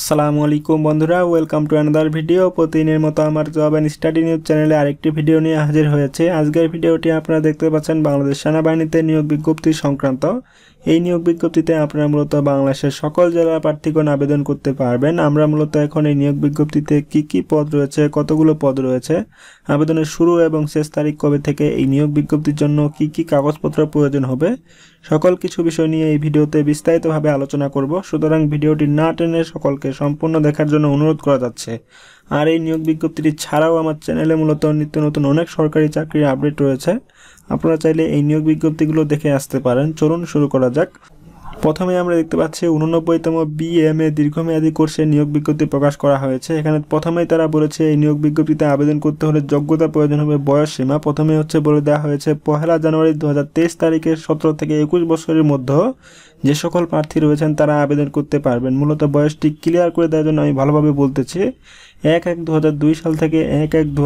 আসসালামু আলাইকুম বন্ধুরা ওয়েলকাম টু অ্যানাদার ভিডিও প্রতিদিনের মতো আমার জব অ্যান্ড স্টাডি নিউজ চ্যানেলে আরেকটি ভিডিও নিয়ে হাজির হয়েছে আজকের ভিডিওটি আপনারা দেখতে পাচ্ছেন বাংলাদেশ সেনাবাহিনীতে নিয়োগ বিজ্ঞপ্তি সংক্রান্ত এই নিয়োগ বিজ্ঞপ্তিতে আপনারা মূলত বাংলাদেশের সকল জেলার প্রার্থীগণ আবেদন করতে পারবেন আমরা মূলত এখন এই নিয়োগ বিজ্ঞপ্তিতে কি কি পদ রয়েছে কতগুলো পদ রয়েছে আবেদনের শুরু এবং শেষ তারিখ কবে থেকে এই নিয়োগ বিজ্ঞপ্তির জন্য কি কি কাগজপত্র প্রয়োজন হবে সকল কিছু বিষয় নিয়ে এই ভিডিওতে বিস্তারিতভাবে আলোচনা করব সুতরাং ভিডিওটি না টেনে সকলকে সম্পূর্ণ দেখার জন্য অনুরোধ করা যাচ্ছে আর এই নিয়োগ বিজ্ঞপ্তিটি ছাড়াও আমার চ্যানেলে মূলত নিত্য নতুন অনেক সরকারি চাকরির আপডেট রয়েছে আপনারা চাইলে এই নিয়োগ বিজ্ঞপ্তিগুলো দেখে আসতে পারেন চলুন শুরু করা যাক প্রথমে আমরা দেখতে পাচ্ছি উননব্বইতম বি এম এ দীর্ঘমেয়াদী কোর্সে নিয়োগ বিজ্ঞপ্তি প্রকাশ করা হয়েছে এখানে প্রথমেই তারা বলেছে এই নিয়োগ বিজ্ঞপ্তিতে আবেদন করতে হলে যোগ্যতা প্রয়োজন হবে বয়স সীমা প্রথমে হচ্ছে বলে দেওয়া হয়েছে পহেলা জানুয়ারি দু তারিখের সতেরো থেকে একুশ বছরের মধ্যে যে সকল প্রার্থী রয়েছেন তারা আবেদন করতে পারবেন মূলত বয়সটি ক্লিয়ার করে দেওয়ার জন্য আমি ভালোভাবে বলতেছি এক এক দু সাল থেকে এক এক দু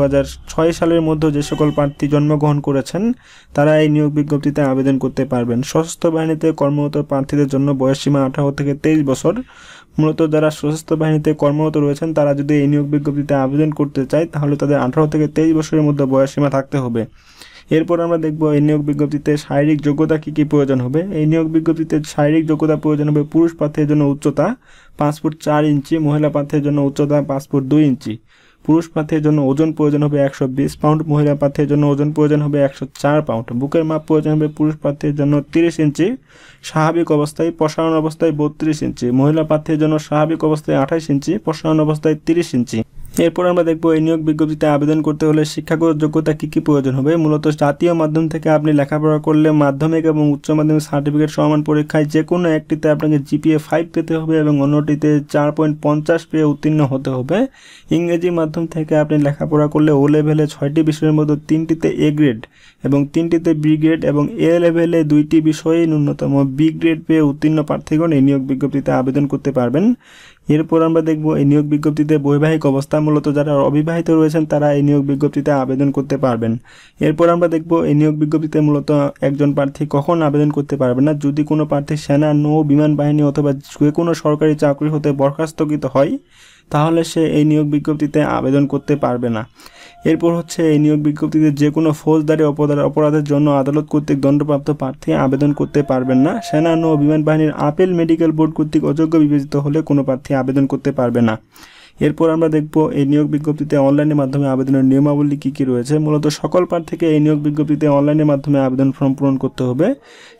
সালের মধ্যে যে সকল প্রার্থী জন্মগ্রহণ করেছেন তারা এই নিয়োগ বিজ্ঞপ্তিতে আবেদন করতে পারবেন সশস্ত্র বাহিনীতে কর্মরত প্রার্থীদের জন্য বয়সসীমা আঠারো থেকে তেইশ বছর মূলত যারা সশস্ত্র বাহিনীতে কর্মরত রয়েছেন তারা যদি এই নিয়োগ বিজ্ঞপ্তিতে আবেদন করতে চায় তাহলে তাদের আঠারো থেকে তেইশ বছরের মধ্যে বয়সসীমা থাকতে হবে এরপর আমরা দেখব এই নিয়োগ বিজ্ঞপ্তিতে শারীরিক যোগ্যতা কী কী প্রয়োজন হবে এই নিয়োগ বিজ্ঞপ্তিতে শারীরিক যোগ্যতা প্রয়োজন হবে পুরুষ প্রার্থীর জন্য উচ্চতা পাঁচ ফুট চার ইঞ্চি মহিলা প্রার্থীর জন্য উচ্চতা পাঁচ ফুট দুই ইঞ্চি পুরুষ প্রার্থীর জন্য ওজন প্রয়োজন হবে একশো বিশ পাউন্ড মহিলা প্রার্থীর জন্য ওজন প্রয়োজন হবে একশো চার পাউন্ড বুকের মাপ প্রয়োজন হবে পুরুষ প্রার্থীর জন্য তিরিশ ইঞ্চি স্বাভাবিক অবস্থায় প্রসারণ অবস্থায় বত্রিশ ইঞ্চি মহিলা প্রার্থীর জন্য স্বাভাবিক অবস্থায় আঠাশ ইঞ্চি প্রসারণ অবস্থায় তিরিশ ইঞ্চি এরপর আমরা দেখব এই নিয়োগ বিজ্ঞপ্তিতে আবেদন করতে হলে শিক্ষাগত যোগ্যতা কী কী প্রয়োজন হবে মূলত জাতীয় মাধ্যম থেকে আপনি লেখাপড়া করলে মাধ্যমিক এবং উচ্চ মাধ্যমিক সার্টিফিকেট সমান পরীক্ষায় যে কোনো একটিতে আপনাকে জিপিএ ফাইভ পেতে হবে এবং অন্যটিতে চার পয়েন্ট পঞ্চাশ পেয়ে উত্তীর্ণ হতে হবে ইংরেজি মাধ্যম থেকে আপনি লেখাপড়া করলে ও লেভেলে ছয়টি বিষয়ের মধ্যে তিনটিতে এ গ্রেড এবং তিনটিতে বি গ্রেড এবং এ লেভেলে দুইটি বিষয়ে ন্যূনতম বি গ্রেড পেয়ে উত্তীর্ণ প্রার্থীগণ এই নিয়োগ বিজ্ঞপ্তিতে আবেদন করতে পারবেন এরপর আমরা দেখব এই নিয়োগ বিজ্ঞপ্তিতে বৈবাহিক অবস্থা মূলত যারা অবিবাহিত রয়েছেন তারা এই নিয়োগ বিজ্ঞপ্তিতে আবেদন করতে পারবেন এরপর আমরা দেখব এই নিয়োগ বিজ্ঞপ্তিতে মূলত একজন প্রার্থী কখন আবেদন করতে পারবে না যদি কোনো প্রার্থী সেনা নৌ বিমান বাহিনী অথবা যে কোনো সরকারি চাকরি হতে বরখাস্তকৃত হয় তাহলে সে এই নিয়োগ বিজ্ঞপ্তিতে আবেদন করতে পারবে না এরপর হচ্ছে এই নিয়োগ বিজ্ঞপ্তিতে যে কোনো ফৌজদারি অপরাধের জন্য আদালত কর্তৃক দণ্ডপ্রাপ্ত প্রার্থী আবেদন করতে পারবেন না সেনা নৌ বিমান বাহিনীর আপেল মেডিকেল বোর্ড কর্তৃক অযোগ্য বিবেচিত হলে কোনো প্রার্থী আবেদন করতে পারবে না এরপর আমরা দেখব এই নিয়োগ বিজ্ঞপ্তিতে অনলাইনের মাধ্যমে আবেদনের নিয়মাবলী কী কী রয়েছে মূলত সকল পার থেকে এই নিয়োগ বিজ্ঞপ্তিতে অনলাইনের মাধ্যমে আবেদন ফর্ম পূরণ করতে হবে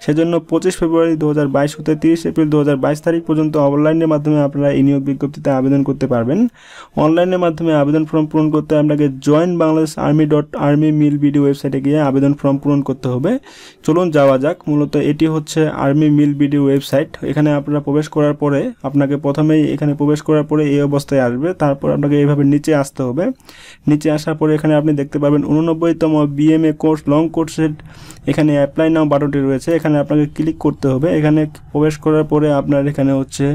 সেজন্য পঁচিশ ফেব্রুয়ারি দু হতে তিরিশ এপ্রিল দু তারিখ পর্যন্ত অনলাইনের মাধ্যমে আপনারা এই নিয়োগ বিজ্ঞপ্তিতে আবেদন করতে পারবেন অনলাইনের মাধ্যমে আবেদন ফর্ম পূরণ করতে আপনাকে join Bangladesh army dot army mil BD ওয়েবসাইটে গিয়ে আবেদন ফর্ম পূরণ করতে হবে চলুন যাওয়া যাক মূলত এটি হচ্ছে আর্মি মিল বিডি ওয়েবসাইট এখানে আপনারা প্রবেশ করার পরে আপনাকে প্রথমেই এখানে প্রবেশ করার পরে এই অবস্থায় আসবে করবে তারপর আপনাকে এইভাবে নিচে আসতে হবে নিচে আসার পরে এখানে আপনি দেখতে পাবেন উননব্বইতম বিএমএ কোর্স লং কোর্সের এখানে অ্যাপ্লাই নাও বাটনটি রয়েছে এখানে আপনাকে ক্লিক করতে হবে এখানে প্রবেশ করার পরে আপনার এখানে হচ্ছে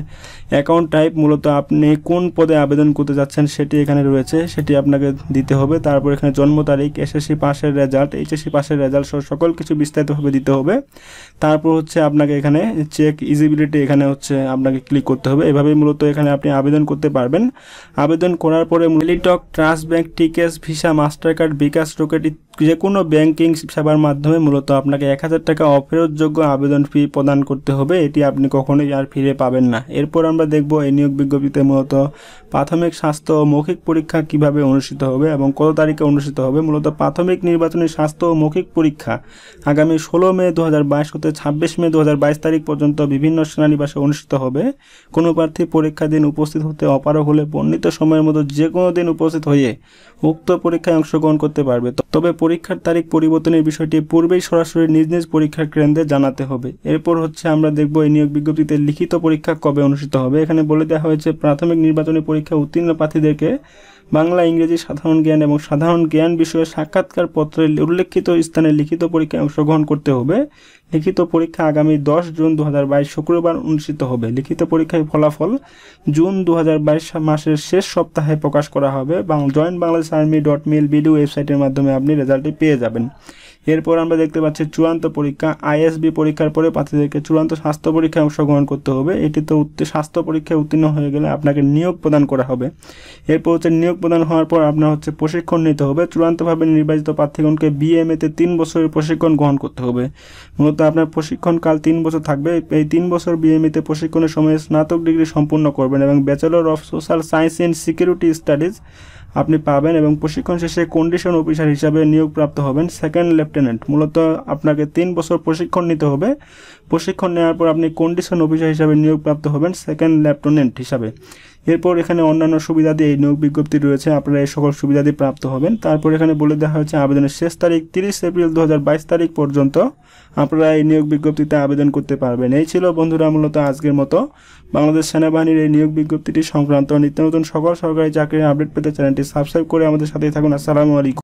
অ্যাকাউন্ট টাইপ মূলত আপনি কোন পদে আবেদন করতে যাচ্ছেন সেটি এখানে রয়েছে সেটি আপনাকে দিতে হবে তারপর এখানে জন্ম তারিখ এসএসসি পাশের রেজাল্ট এইচএসসি পাশের রেজাল্ট সহ সকল কিছু বিস্তারিতভাবে দিতে হবে তারপর হচ্ছে আপনাকে এখানে চেক ইজিবিলিটি এখানে হচ্ছে আপনাকে ক্লিক করতে হবে এভাবেই মূলত এখানে আপনি আবেদন করতে পারবেন আবেদন করার পরে মেলিটক ট্রাস্ট ব্যাংক টিকেস visa master card bKash Rocket যে কোনো ব্যাংকিং সেবার মাধ্যমে মূলত আপনাকে এক হাজার টাকা অফেরতযোগ্য আবেদন ফি প্রদান করতে হবে এটি আপনি কখনোই আর ফিরে পাবেন না এরপর আমরা দেখব এই নিয়োগ বিজ্ঞপ্তিতে মূলত প্রাথমিক স্বাস্থ্য ও মৌখিক পরীক্ষা কিভাবে অনুষ্ঠিত হবে এবং কত তারিখে অনুষ্ঠিত হবে মূলত প্রাথমিক নির্বাচনী স্বাস্থ্য ও মৌখিক পরীক্ষা আগামী ষোলো মে দু হতে ছাব্বিশ মে দু তারিখ পর্যন্ত বিভিন্ন সেনানিবাসে অনুষ্ঠিত হবে কোনো প্রার্থী পরীক্ষা দিন উপস্থিত হতে অপারগ হলে পণ্য বর্ণিত সময়ের মধ্যে যে কোনো দিন উপস্থিত হয়ে উক্ত পরীক্ষায় অংশগ্রহণ করতে পারবে তবে পরীক্ষার তারিখ পরিবর্তনের বিষয়টি পূর্বেই সরাসরি নিজ নিজ পরীক্ষার কেন্দ্রে জানাতে হবে এরপর হচ্ছে আমরা দেখব এই নিয়োগ বিজ্ঞপ্তিতে লিখিত পরীক্ষা কবে অনুষ্ঠিত হবে এখানে বলে দেওয়া হয়েছে প্রাথমিক নির্বাচনী পরীক্ষা উত্তীর্ণ প্রার্থীদেরকে বাংলা ইংরেজি সাধারণ জ্ঞান এবং সাধারণ জ্ঞান বিষয়ে সাক্ষাৎকার পত্রে উল্লেখিত স্থানে লিখিত পরীক্ষায় অংশগ্রহণ করতে হবে লিখিত পরীক্ষা আগামী দশ জুন দু শুক্রবার অনুষ্ঠিত হবে লিখিত পরীক্ষায় ফলাফল জুন দু মাসের শেষ সপ্তাহে প্রকাশ করা হবে joint Bangladesh army dot mil বিডিও ওয়েবসাইটের মাধ্যমে আপনি রেজাল্টটি পেয়ে যাবেন এরপর আমরা দেখতে পাচ্ছি চূড়ান্ত পরীক্ষা আইএসবি পরীক্ষার পরে প্রার্থীদেরকে চূড়ান্ত স্বাস্থ্য পরীক্ষায় অংশগ্রহণ করতে হবে এটিতে স্বাস্থ্য পরীক্ষায় উত্তীর্ণ হয়ে গেলে আপনাকে নিয়োগ প্রদান করা হবে এরপর হচ্ছে নিয়োগ প্রদান হওয়ার পর আপনার হচ্ছে প্রশিক্ষণ নিতে হবে চূড়ান্তভাবে নির্বাচিত প্রার্থীগণকে তে তিন বছরের প্রশিক্ষণ গ্রহণ করতে হবে মূলত আপনার প্রশিক্ষণকাল তিন বছর থাকবে এই তিন বছর তে প্রশিক্ষণের সময় স্নাতক ডিগ্রি সম্পূর্ণ করবেন এবং bachelor of social science in security studies আপনি পাবেন এবং প্রশিক্ষণ শেষে কন্ডিশন অফিসার হিসাবে নিয়োগপ্রাপ্ত হবেন সেকেন্ড লেফটেন্যান্ট মূলত আপনাকে তিন বছর প্রশিক্ষণ নিতে হবে প্রশিক্ষণ নেওয়ার পর আপনি কন্ডিশন অফিসার হিসাবে নিয়োগপ্রাপ্ত হবেন সেকেন্ড লেফটেন্যান্ট হিসাবে এরপর এখানে অন্যান্য সুবিধা দিয়ে এই নিয়োগ বিজ্ঞপ্তি রয়েছে আপনারা এই সকল সুবিধা দিয়ে প্রাপ্ত হবেন তারপর এখানে বলে দেওয়া হয়েছে আবেদনের শেষ তারিখ তিরিশ এপ্রিল দু তারিখ পর্যন্ত আপনারা এই নিয়োগ বিজ্ঞপ্তিতে আবেদন করতে পারবেন এই ছিল বন্ধুরা মূলত আজকের মতো বাংলাদেশ সেনাবাহিনীর এই নিয়োগ বিজ্ঞপ্তিটি সংক্রান্ত নিত্য নতুন সকল সরকারি চাকরির আপডেট পেতে চ্যানেলটি সাবস্ক্রাইব করে আমাদের সাথে থাকুন আসসালামু আলাইকুম